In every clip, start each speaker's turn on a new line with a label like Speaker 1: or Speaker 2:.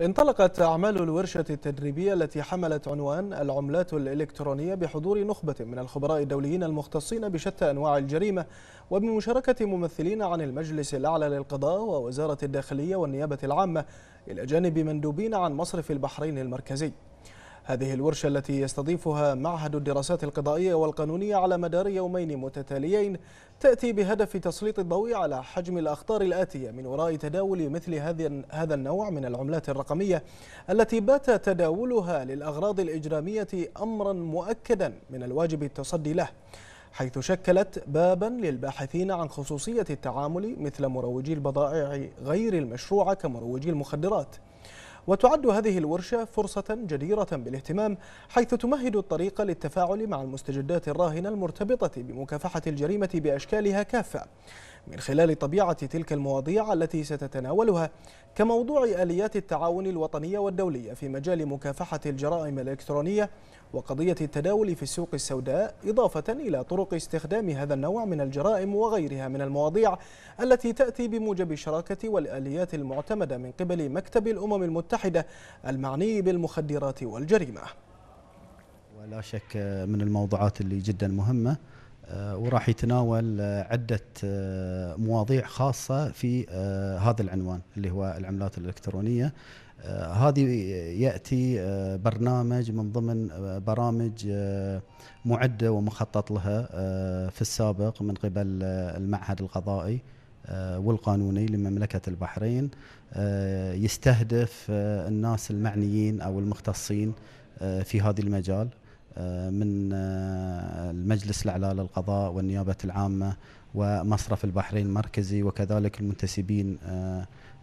Speaker 1: انطلقت أعمال الورشة التدريبية التي حملت عنوان العملات الإلكترونية بحضور نخبة من الخبراء الدوليين المختصين بشتى أنواع الجريمة وبمشاركة ممثلين عن المجلس الأعلى للقضاء ووزارة الداخلية والنيابة العامة إلى جانب مندوبين عن مصرف البحرين المركزي هذه الورشة التي يستضيفها معهد الدراسات القضائية والقانونية على مدار يومين متتاليين تأتي بهدف تسليط الضوء على حجم الأخطار الآتية من وراء تداول مثل هذا النوع من العملات الرقمية التي بات تداولها للأغراض الإجرامية أمرا مؤكدا من الواجب التصدي له حيث شكلت بابا للباحثين عن خصوصية التعامل مثل مروجي البضائع غير المشروعة كمروجي المخدرات وتعد هذه الورشة فرصة جديرة بالاهتمام حيث تمهد الطريق للتفاعل مع المستجدات الراهنة المرتبطة بمكافحة الجريمة بأشكالها كافة من خلال طبيعة تلك المواضيع التي ستتناولها كموضوع آليات التعاون الوطنية والدولية في مجال مكافحة الجرائم الإلكترونية وقضية التداول في السوق السوداء إضافة إلى طرق استخدام هذا النوع من الجرائم وغيرها من المواضيع التي تأتي بموجب الشراكة والآليات المعتمدة من قبل مكتب الأمم المتحدة المتحدة المعني بالمخدرات والجريمة
Speaker 2: ولا شك من الموضوعات اللي جدا مهمة آه، وراح يتناول عدة آه، مواضيع خاصة في آه، هذا العنوان اللي هو العملات الإلكترونية هذه يأتي برنامج من ضمن برامج معدة ومخطط لها في السابق من قبل المعهد القضائي آه، والقانوني لمملكة البحرين آه، يستهدف آه، الناس المعنيين أو المختصين في هذا المجال من المجلس الأعلى للقضاء والنيابة العامة ومصرف البحرين المركزي وكذلك المنتسبين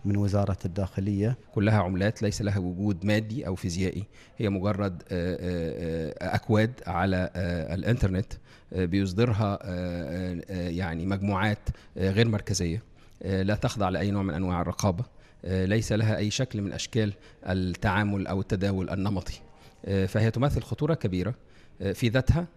Speaker 2: من وزارة الداخلية
Speaker 3: كلها عملات ليس لها وجود مادي أو فيزيائي هي مجرد آه، آه، آه، أكواد على الإنترنت بيصدرها يعني مجموعات غير مركزية لا تخضع لأي نوع من أنواع الرقابة ليس لها أي شكل من أشكال التعامل أو التداول النمطي فهي تمثل خطورة كبيرة في ذاتها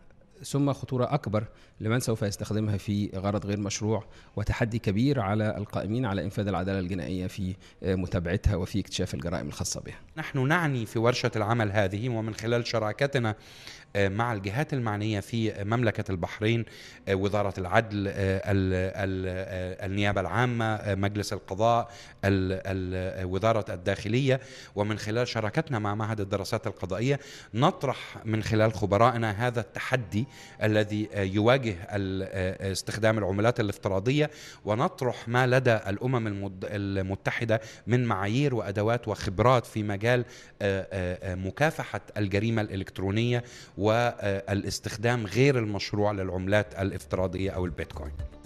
Speaker 3: ثم خطورة أكبر لمن سوف يستخدمها في غرض غير مشروع وتحدي كبير على القائمين على إنفاذ العدالة الجنائية في متابعتها وفي اكتشاف الجرائم الخاصة بها
Speaker 4: نحن نعني في ورشة العمل هذه ومن خلال شراكتنا آه، مع الجهات المعنية في مملكة البحرين آه، وزارة العدل آه، النيابة العامة مجلس القضاء وزارة الداخلية ومن خلال شراكتنا مع معهد الدراسات القضائية نطرح من خلال خبرائنا هذا التحدي الذي يواجه استخدام العملات الافتراضيه ونطرح ما لدى الامم المتحده من معايير وادوات وخبرات في مجال آه، آه، آه، مكافحه الجريمه الالكترونيه والاستخدام غير المشروع للعملات الافتراضيه او البيتكوين